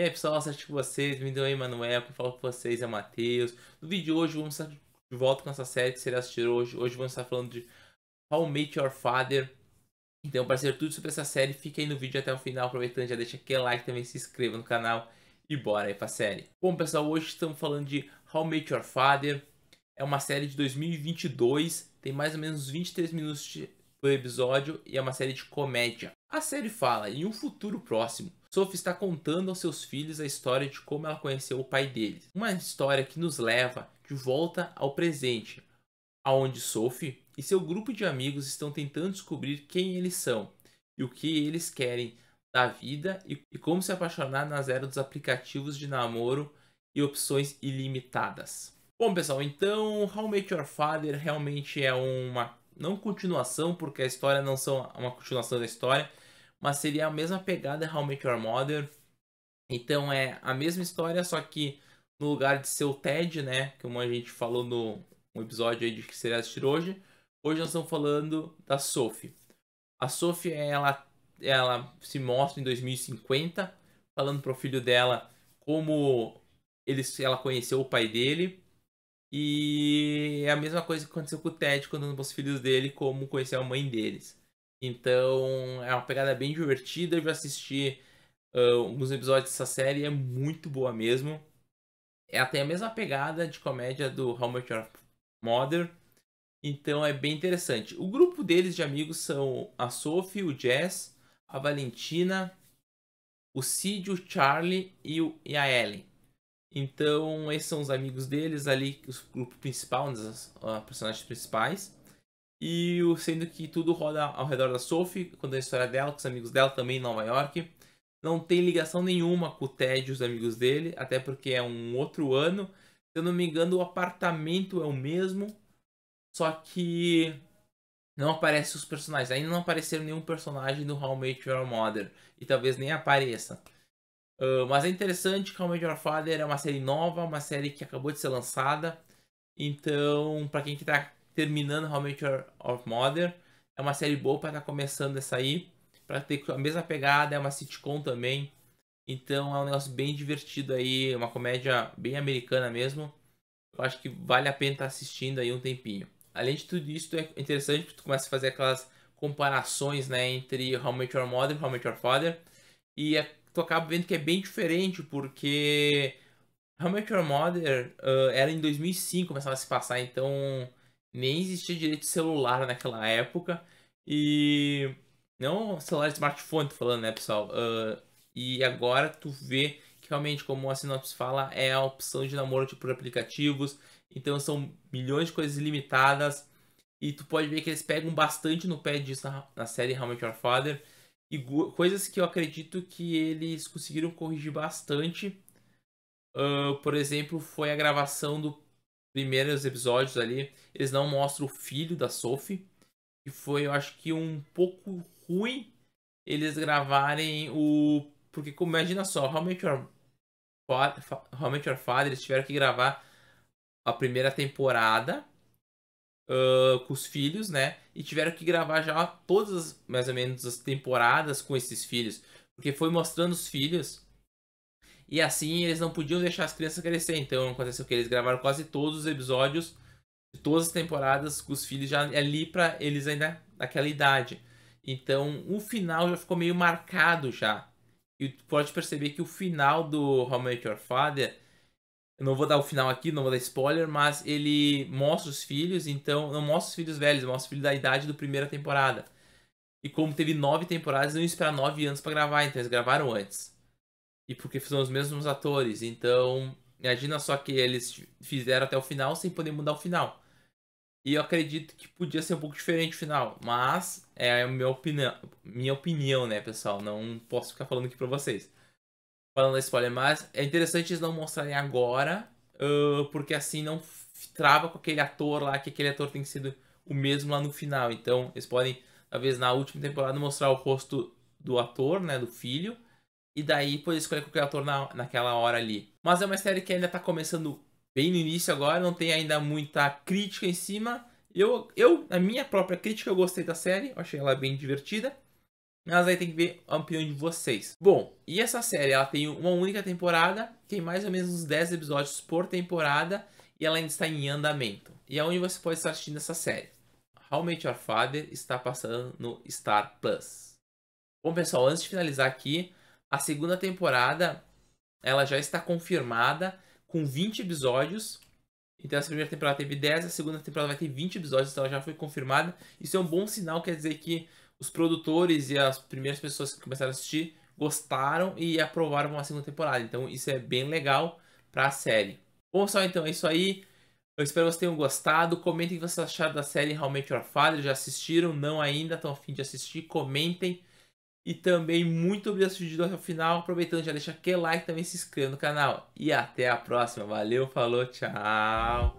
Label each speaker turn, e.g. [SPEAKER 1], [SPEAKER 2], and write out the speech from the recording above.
[SPEAKER 1] E aí pessoal, assisto com vocês, me deu aí Manuel, que falo com vocês é o Matheus. No vídeo de hoje vamos estar de volta com essa série que você assistiu hoje. Hoje vamos estar falando de How Meet Your Father. Então para ser tudo sobre essa série, fica aí no vídeo até o final, aproveitando já deixa aquele like também, se inscreva no canal e bora aí pra série. Bom pessoal, hoje estamos falando de How Meet Your Father. É uma série de 2022, tem mais ou menos 23 minutos de por episódio e é uma série de comédia. A série fala em um futuro próximo. Sophie está contando aos seus filhos a história de como ela conheceu o pai deles. Uma história que nos leva de volta ao presente, aonde Sophie e seu grupo de amigos estão tentando descobrir quem eles são e o que eles querem da vida e, e como se apaixonar nas era dos aplicativos de namoro e opções ilimitadas. Bom pessoal, então How Met Your Father realmente é uma não continuação, porque a história não são uma continuação da história, mas seria a mesma pegada How I Your Mother. Então é a mesma história, só que no lugar de ser o Ted, né, como a gente falou no episódio aí de que seria assistir hoje, hoje nós estamos falando da Sophie. A Sophie, ela, ela se mostra em 2050, falando pro filho dela como ele, ela conheceu o pai dele e é a mesma coisa que aconteceu com o Ted contando os filhos dele como conhecer a mãe deles. Então é uma pegada bem divertida. Eu já assisti uh, alguns episódios dessa série, é muito boa mesmo. É até a mesma pegada de comédia do How Much Your Mother. Então é bem interessante. O grupo deles de amigos são a Sophie, o Jess, a Valentina, o Cid, o Charlie e, o, e a Ellen. Então, esses são os amigos deles ali, o grupo principal, os ah, personagens principais. E sendo que tudo roda ao redor da Sophie, quando a história dela, com os amigos dela também em Nova York. Não tem ligação nenhuma com o Ted e os amigos dele, até porque é um outro ano. Se eu não me engano, o apartamento é o mesmo, só que não aparece os personagens. Ainda não apareceram nenhum personagem no How I Met Your Mother, e talvez nem apareça. Uh, mas é interessante que o Father é uma série nova, uma série que acabou de ser lançada. Então, para quem que tá terminando How I Your of Mother, é uma série boa para estar tá começando essa aí. Para ter a mesma pegada, é uma sitcom também. Então é um negócio bem divertido aí, é uma comédia bem americana mesmo. Eu acho que vale a pena estar tá assistindo aí um tempinho. Além de tudo isso, é interessante porque tu começa a fazer aquelas comparações, né, entre How I Your Mother e How Your Father. E é tu acaba vendo que é bem diferente, porque How Your Mother uh, era em 2005, começava a se passar, então nem existia direito de celular naquela época. E não celular smartphone, tô falando, né, pessoal? Uh, e agora tu vê que realmente, como a sinopse fala, é a opção de namoro tipo, por aplicativos. Então são milhões de coisas limitadas. E tu pode ver que eles pegam bastante no pé disso na, na série How Your Father. E coisas que eu acredito que eles conseguiram corrigir bastante. Uh, por exemplo, foi a gravação dos primeiros episódios ali. Eles não mostram o filho da Sophie. E foi, eu acho que um pouco ruim eles gravarem o. Porque imagina só, realmente Your, realmente Your Father, eles tiveram que gravar a primeira temporada uh, com os filhos, né? E tiveram que gravar já todas, mais ou menos, as temporadas com esses filhos. Porque foi mostrando os filhos. E assim eles não podiam deixar as crianças crescer. Então aconteceu que eles gravaram quase todos os episódios de todas as temporadas com os filhos já ali para eles ainda naquela idade. Então o final já ficou meio marcado já. E pode perceber que o final do How I Met Your Father eu não vou dar o final aqui, não vou dar spoiler, mas ele mostra os filhos, então. Não mostra os filhos velhos, mostra os filhos da idade do primeira temporada. E como teve nove temporadas, não ia esperar nove anos para gravar, então eles gravaram antes. E porque são os mesmos atores, então. Imagina só que eles fizeram até o final sem poder mudar o final. E eu acredito que podia ser um pouco diferente o final, mas é a minha opinião, minha opinião, né, pessoal? Não posso ficar falando aqui pra vocês falando da spoiler, mas é interessante eles não mostrarem agora, uh, porque assim não trava com aquele ator lá, que aquele ator tem que ser o mesmo lá no final. Então, eles podem, talvez na última temporada, mostrar o rosto do ator, né, do filho, e daí poder escolher qualquer ator na, naquela hora ali. Mas é uma série que ainda tá começando bem no início agora, não tem ainda muita crítica em cima. Eu, eu, na minha própria crítica, eu gostei da série, achei ela bem divertida mas aí tem que ver a opinião de vocês. Bom, e essa série, ela tem uma única temporada, tem mais ou menos uns 10 episódios por temporada, e ela ainda está em andamento. E aonde é você pode estar assistindo essa série? How Met Your Father está passando no Star Plus. Bom, pessoal, antes de finalizar aqui, a segunda temporada, ela já está confirmada com 20 episódios, então, essa primeira temporada teve 10, a segunda temporada vai ter 20 episódios, então ela já foi confirmada. Isso é um bom sinal, quer dizer que os produtores e as primeiras pessoas que começaram a assistir gostaram e aprovaram uma segunda temporada. Então isso é bem legal para a série. Bom pessoal, então é isso aí. Eu espero que vocês tenham gostado. Comentem o que vocês acharam da série Realmente Your Father. Já assistiram? Não ainda? Estão a fim de assistir? Comentem. E também muito obrigado por assistir até o final. Aproveitando, já deixa aquele like também se inscreva no canal. E até a próxima. Valeu, falou, tchau.